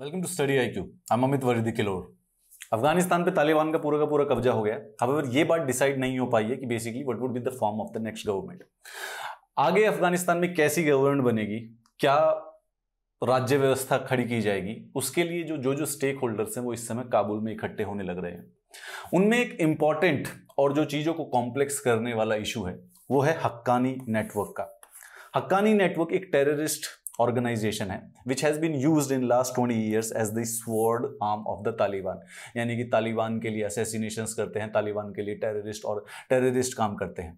Welcome to Study I Q आई अमित वर्दी किलोर अफगानिस्तान पे तालिबान का पूरा का पूरा कब्जा हो गया हावेवर ये बात डिसाइड नहीं हो पाई है कि basically what would be the form of the next government आगे अफगानिस्तान में कैसी गवर्नमेंट बनेगी क्या राज्य व्यवस्था खड़ी की जाएगी उसके लिए जो जो जो स्टेक होल्डर्स हैं वो इस समय काबुल में इकट्ठे होने लग रहे हैं उनमें एक इम्पॉर्टेंट और जो चीज़ों को कॉम्प्लेक्स करने वाला इशू है वो है हक्कानी नेटवर्क का हक्कानी नेटवर्क एक टेररिस्ट ऑर्गेनाइजेशन है which has been use in last twenty years as the sword arm of the Taliban यानी कि तालिबान के लिए असेसिनेशन करते हैं तालिबान के लिए टेररिस्ट और टेररिस्ट काम करते हैं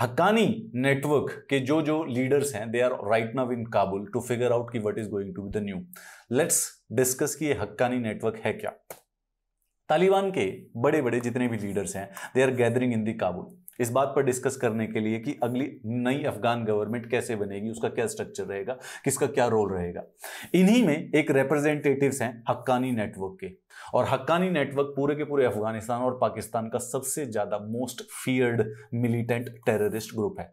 हक्कानी नेटवर्क के जो जो लीडर्स हैं they are right now in Kabul to figure out की what is going to be the new let's discuss की ये हक्कानी नेटवर्क है क्या तालिबान के बड़े बड़े जितने भी लीडर्स हैं they are gathering in the Kabul इस बात पर डिस्कस करने के लिए कि अगली नई अफगान गवर्नमेंट कैसे बनेगी उसका क्या स्ट्रक्चर रहेगा किसका क्या रोल रहेगा इन्हीं में एक रिप्रेजेंटेटिव हैं हक्कानी नेटवर्क के और हक्कानी नेटवर्क पूरे के पूरे अफगानिस्तान और पाकिस्तान का सबसे ज़्यादा most feared militant terrorist group है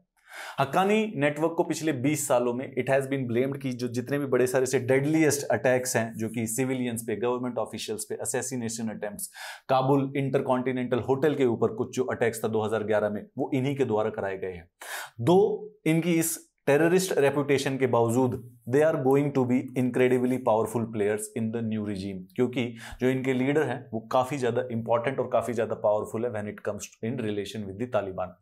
हक्कानी नेटवर्क को पिछले 20 सालों में इट हैज़ बीन ब्लेम्ड कि जो जितने भी बड़े सारे से डेडलीस्ट अटैक्स हैं जो कि सिविलियंस पे गवर्नमेंट ऑफिशियल्स पे assassination attempt Kabul Intercontinental hotel के ऊपर कुछ जो अटैक्स था 2011 में वो इन्हीं के द्वारा कराए गए हैं दो इनकी इस टेररिस्ट रेपुटेशन के बावजूद they are going to be incredibly powerful players in the new regime क्योंकि जो इनके लीडर हैं वो काफ़ी ज़्यादा इंपॉर्टेंट और काफ़ी ज़्यादा पावरफुल है when it comes in relation with the Taliban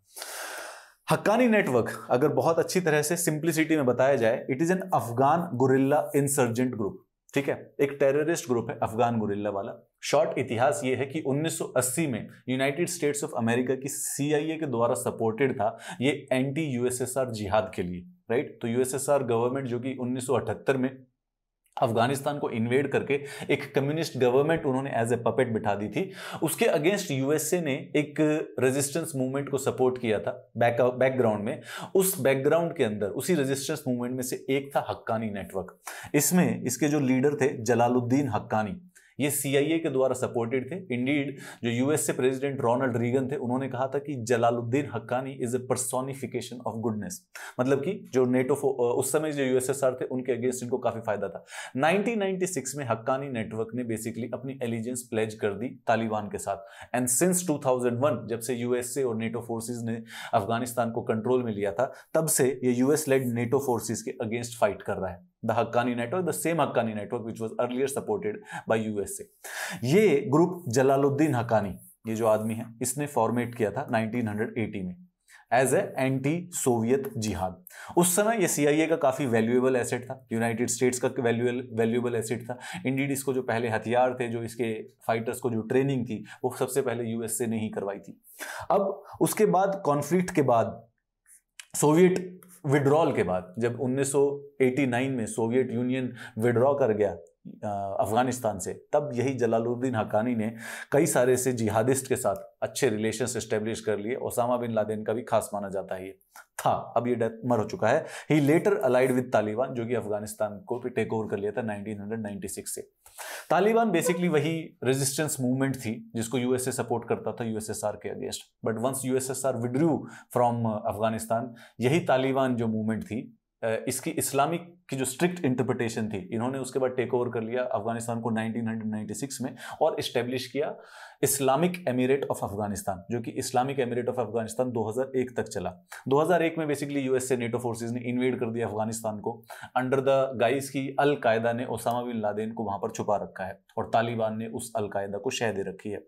Haqqani network अगर बहुत अच्छी तरह से सिंप्लिसिटी में बताया जाए it is an Afghan guerrilla insurgent group ठीक है एक टेररिस्ट ग्रुप है अफगान गुरिल्ला वाला शॉर्ट इतिहास ये है कि 1980 में यूनाइटेड स्टेट्स ऑफ अमेरिका की सीआईए के द्वारा सपोर्टेड था ये एंटी यूएसएसआर जिहाद के लिए राइट तो यूएसएसआर गवर्नमेंट जो कि 1978 में अफगानिस्तान को इन्वेड करके एक कम्युनिस्ट गवर्नमेंट उन्होंने एज ए पपेट बिठा दी थी उसके अगेंस्ट यूएसए ने एक रेजिस्टेंस मूवमेंट को सपोर्ट किया था बैक बैकग्राउंड में उस बैकग्राउंड के अंदर उसी रेजिस्टेंस मूवमेंट में से एक था हक्कानी नेटवर्क इसमें इसके जो लीडर थे जलालुद्दीन हक्कानी ये सीआईए के द्वारा सपोर्टेड थे इंडीड जो यूएस से प्रेसिडेंट रोनाल्ड रीगन थे उन्होंने कहा था कि Jalaluddin Haqqani is a personification of goodness मतलब कि जो नेटो उस समय जो यूएसएसआर थे उनके अगेंस्ट इनको काफी फायदा था 1996 में हक्कानी नेटवर्क ने बेसिकली अपनी एलिजेंस प्लेज कर दी तालिबान के साथ एंड सिंस वन जब से यूएसए और नेटो फोर्सेज ने अफगानिस्तान को कंट्रोल में लिया था तब से ये यूएस लेड नेटो फोर्सेज के अगेंस्ट फाइट कर रहा है the the Haqqani network, the same Haqqani network which was earlier supported by USA. ये ग्रुप जलालुद्दीन हकानी ये जो आदमी है इसने फॉर्मेट किया था 1980 में एज ए एंटी सोवियत जिहाद उस समय ये सी का काफ़ी वैल्यूएबल एसेट था यूनाइटेड स्टेट्स का वैल्यूएल वैल्यूएबल एसेट था इंडीड इसको जो पहले हथियार थे जो इसके फाइटर्स को जो ट्रेनिंग थी वो सबसे पहले यूएसए ने ही करवाई थी अब उसके बाद कॉन्फ्लिक्ट के बाद सोवियत विड्रॉल के बाद जब 1989 में सोवियत यूनियन विड्रॉ कर गया अफ़गानिस्तान से तब यही जलालुद्दीन हकानी ने कई सारे से जिहादिस्ट के साथ अच्छे रिलेशन इस्टेब्लिश कर लिए ओसामा बिन लादेन का भी खास माना जाता है ये था अब ये डेथ मर हो चुका है he later allied with Taliban जो कि अफगानिस्तान को टेक ओवर कर लिया था 1996 से तालिबान बेसिकली वही रेजिस्टेंस मूवमेंट थी जिसको यूएसए सपोर्ट करता था यूएसएसआर के against but once USSR withdrew from Afghanistan यही तालिबान जो मूवमेंट थी इसकी इस्लामिक की जो स्ट्रिक्ट इंटरप्रिटेशन थी इन्होंने उसके बाद टेक ओवर कर लिया अफगानिस्तान को 1996 में और इस्टेब्लिश किया इस्लामिक एमिरेट ऑफ अफगानिस्तान जो कि इस्लामिक एमिरेट ऑफ अफगानिस्तान 2001 तक चला 2001 में बेसिकली यूएस से नेटो फोर्सेज ने इन्वेड कर दिया अफगानिस्तान को अंडर द गाइस की अलकायदा ने ओसामा बिन लादेन को वहां पर छुपा रखा है और तालिबान ने उस अलकायदा को शह दे रखी है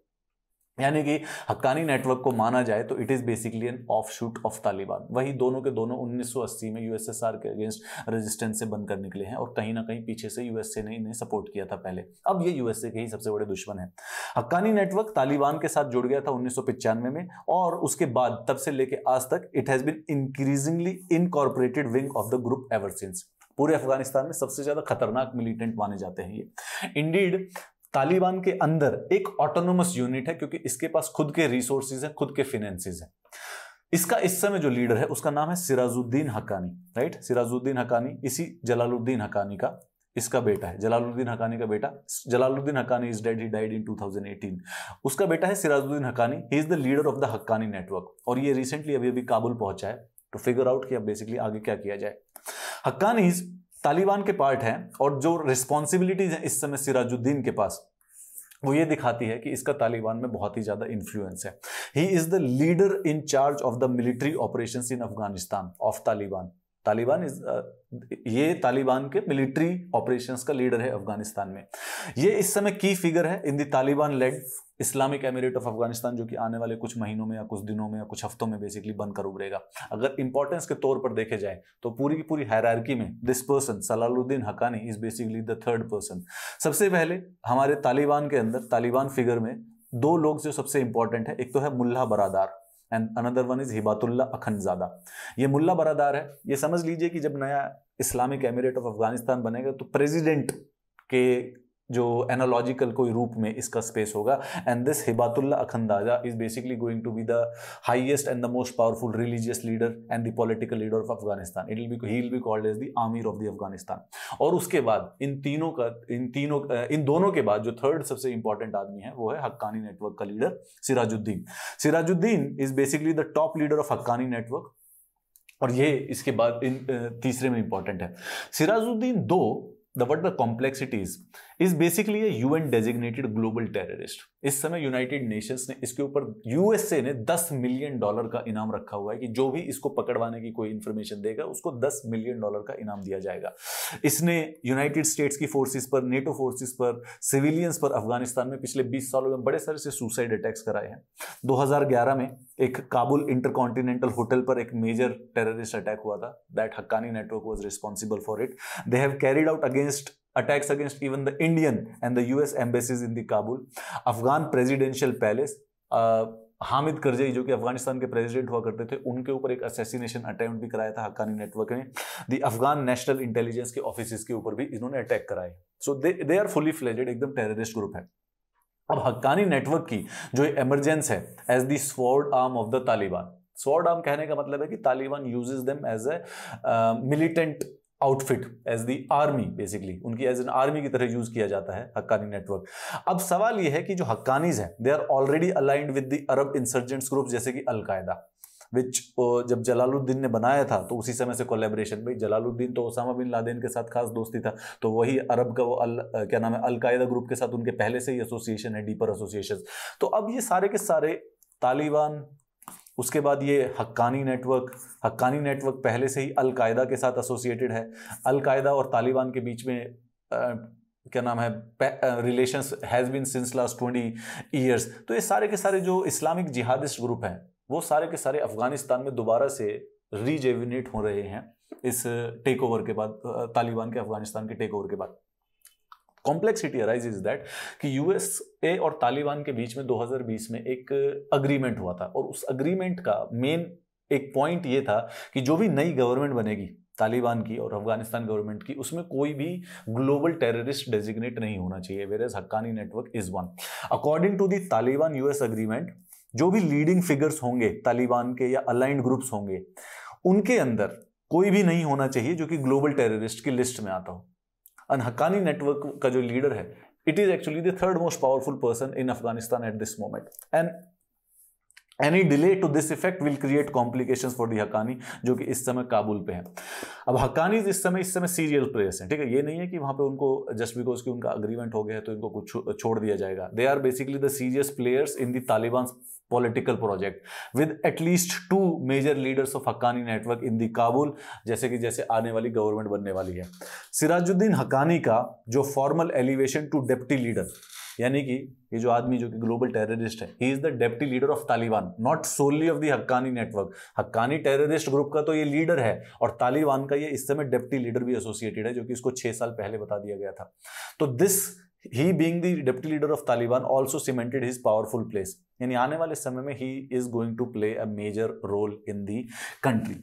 यानी कि हक्कानी नेटवर्क को माना जाए तो it is basically an offshoot of Taliban वही दोनों के दोनों 1980 में यूएसएसआर के अगेंस्ट रेजिस्टेंस से बनकर निकले हैं और कहीं ना कहीं पीछे से यूएसए ने इन्हें सपोर्ट किया था पहले अब ये यूएसए के ही सबसे बड़े दुश्मन है हक्कानी नेटवर्क तालिबान के साथ जुड़ गया था उन्नीस में और उसके बाद तब से लेके आज तक it has been increasingly incorporated wing of the group ever since पूरे अफगानिस्तान में सबसे ज्यादा खतरनाक मिलिटेंट माने जाते हैं ये इंडीड तालिबान के अंदर एक ऑटोनोमस यूनिट है क्योंकि इसके पास खुद के रिसोर्सेज है खुद के फिनेंसेज है इसका इस समय जो लीडर है उसका नाम है सिराजुद्दीन हकानी राइट सिराजुद्दीन हकानी इसी जलालुद्दीन हकानी का इसका बेटा है जलालुद्दीन हकानी का बेटा Jalaluddin Haqqani is dead he died in 2018 उसका बेटा है Sirajuddin Haqqani he is the leader of the Haqqani network और ये रिसेंटली अभी अभी काबुल पहुंचा है टू फिगर आउट कि अब बेसिकली आगे क्या किया जाए हक्कानीज तालिबान के पार्ट हैं और जो रिस्पॉन्सिबिलिटीज हैं इस समय सिराजुद्दीन के पास वो ये दिखाती है कि इसका तालिबान में बहुत ही ज़्यादा इन्फ्लुएंस है he is the leader in charge of the military operation in Afghanistan of Taliban Taliban is ये तालिबान के मिलिट्री ऑपरेशंस का लीडर है अफगानिस्तान में ये इस समय की फिगर है in the Taliban led Islamic emirate of Afghanistan जो कि आने वाले कुछ महीनों में या कुछ दिनों में या कुछ हफ्तों में बेसिकली बनकर उभरेगा अगर इंपॉर्टेंस के तौर पर देखे जाए तो पूरी की पूरी हैरारकी में this person Salaluddin Haqqani is basically the third person सबसे पहले हमारे तालिबान के अंदर तालिबान फिगर में दो लोग जो सबसे इंपॉर्टेंट है एक तो है Mullah Baradar and another one is Hibatullah Akhundzada ये मुल्ला बरादार है ये समझ लीजिए कि जब नया इस्लामिक एमिरेट ऑफ अफगानिस्तान बनेगा तो प्रेसिडेंट के जो एनालॉजिकल कोई रूप में इसका स्पेस होगा and this Hibatullah Akhundzada is basically going to be the highest and the most powerful religious leader and the political leader of Afghanistan it will be he will be called as the amir of the Afghanistan और उसके बाद इन तीनों का इन तीनों इन दोनों के बाद जो थर्ड सबसे इंपॉर्टेंट आदमी है वो है हक्कानी नेटवर्क का leader Sirajuddin Sirajuddin is basically the top leader of Haqqani network और ये इसके बाद इन तीसरे में इंपॉर्टेंट है Sirajuddin though the what the complexities is basically a an designated global terrorist इस समय यूनाइटेड नेशंस ने इसके ऊपर यूएसए ने 10 मिलियन डॉलर का इनाम रखा हुआ है कि जो भी इसको पकड़वाने की कोई इंफॉर्मेशन देगा उसको 10 मिलियन डॉलर का इनाम दिया जाएगा इसने यूनाइटेड स्टेट्स की फोर्सेस पर नेटो फोर्सेस पर सिविलियंस पर अफगानिस्तान में पिछले 20 सालों में बड़े सारे से सुसाइड अटैक्स कराए हैं 2011 में एक काबुल इंटरकॉन्टिनेंटल होटल पर एक मेजर टेररिस्ट अटैक हुआ था that Haqqani network was responsible for it they have carried out against attacks against even the Indian and the US embassies in the Kabul Afghan presidential palace Hamid Karzai जो कि अफगानिस्तान के प्रेसिडेंट हुआ करते थे उनके ऊपर एक असेसिनेशन अटैम्प्ट भी कराया था हक्कानी नेटवर्क ने द अफगान नेशनल इंटेलिजेंस के ऑफिस के ऊपर भी इन्होंने अटैक कराए so they are fully fledged एकदम टेररिस्ट ग्रुप है अब हक्कानी नेटवर्क की जो एमरजेंस है as the sword arm of the Taliban sword arm कहने का मतलब है कि Taliban uses them as a militant outfit as the army basically उनकी एज एन आर्मी की तरह यूज किया जाता है हक्कानी नेटवर्क अब सवाल यह है कि जो हक्कानीज हैं they are already aligned with the Arab insurgents group जैसे कि अलकायदा विच जब जलालुद्दीन ने बनाया था तो उसी समय से कोलेब्रेशन भाई जलालुद्दीन तो ओसामा बिन लादेन के साथ खास दोस्ती था तो वही अरब का वो अल क्या नाम है अलकायदा ग्रुप के साथ उनके पहले से ही एसोसिएशन है डीपर एसोसिएशन तो अब ये सारे के सारे तालिबान उसके बाद ये हक्कानी नेटवर्क हक्कानी नेटवर्क पहले से ही अलकायदा के साथ एसोसिएटेड है अलकायदा और तालिबान के बीच में आ, क्या नाम है relations has been since last twenty years तो ये सारे के सारे जो इस्लामिक जिहादिस्ट ग्रुप हैं वो सारे के सारे अफगानिस्तान में दोबारा से रीजेविनेट हो रहे हैं इस टेक ओवर के बाद तालिबान के अफगानिस्तान के टेक ओवर के बाद कॉम्प्लेक्सिटी अराइज इज दैट कि यूएस ए और तालिबान के बीच में 2020 में एक अग्रीमेंट हुआ था और उस अग्रीमेंट का मेन एक पॉइंट ये था कि जो भी नई गवर्नमेंट बनेगी तालिबान की और अफगानिस्तान गवर्नमेंट की उसमें कोई भी ग्लोबल टेररिस्ट डेजिग्नेट नहीं होना चाहिए whereas Haqqani network is one according to the Taliban US agreement जो भी लीडिंग फिगर्स होंगे तालिबान के या अलाइंड ग्रुप्स होंगे उनके अंदर कोई भी नहीं होना चाहिए जो कि ग्लोबल टेररिस्ट की लिस्ट में आता हो अनहकानी नेटवर्क का जो लीडर है it is actually the third most powerful person in Afghanistan at this moment and any delay to this effect will create complication for the Haqqani जो कि इस समय काबुल पे है अब हकानी इस समय इस समय सीरियल प्लेयर्स हैं ठीक है ये नहीं है कि वहाँ पे उनको जस्ट बिकॉज कि उनका अग्रीमेंट हो गया है तो इनको कुछ छोड़ दिया जाएगा they are basically the serious players in the Taliban political project with at least two major leaders of Haqqani network in the Kabul जैसे कि जैसे आने वाली गवर्नमेंट बनने वाली है सिराजुद्दीन हक्कानी का जो formal elevation to deputy leader यानी कि ये जो आदमी जो कि ग्लोबल टेररिस्ट है he is the deputy leader of Taliban not only of the Haqqani network Haqqani terrorist group का तो ये लीडर है और तालिबान का ये इस समय डेप्टी लीडर भी एसोसिएटेड है जो कि इसको छह साल पहले बता दिया गया था तो this he being the deputy leader of Taliban also cemented his powerful place यानी आने वाले समय में he is going to play a major role in the country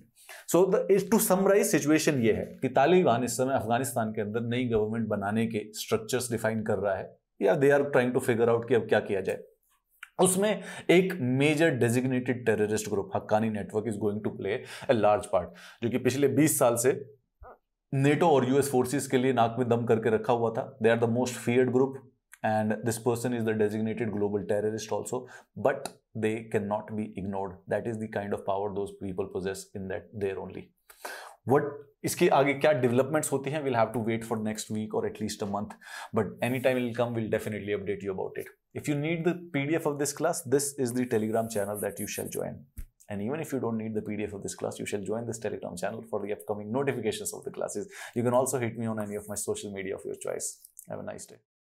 so the is to summarise situation ये है कि तालिबान इस समय अफगानिस्तान के अंदर नई गवर्नमेंट बनाने के स्ट्रक्चर्स डिफाइन कर रहा है या they are trying to figure out कि अब क्या किया जाए उसमें एक major designated terrorist group Haqqani network is going to play a large part जो कि पिछले 20 साल से नेटो और यूएस फोर्सेस के लिए नाक में दम करके रखा हुआ था they are the most feared group and this person is the designated global terrorist also but they can not be ignored that is the kind of power those people possess in that there only what इसके आगे क्या developments होती हैं will have to wait for next week और at least a month but any time will come will definitely update you about it if you need the PDF of this class this is the Telegram channel that you shall join And even if you don't need the PDF of this class, you shall join this Telegram channel for the upcoming notifications of the classes. You can also hit me on any of my social media of your choice. Have a nice day.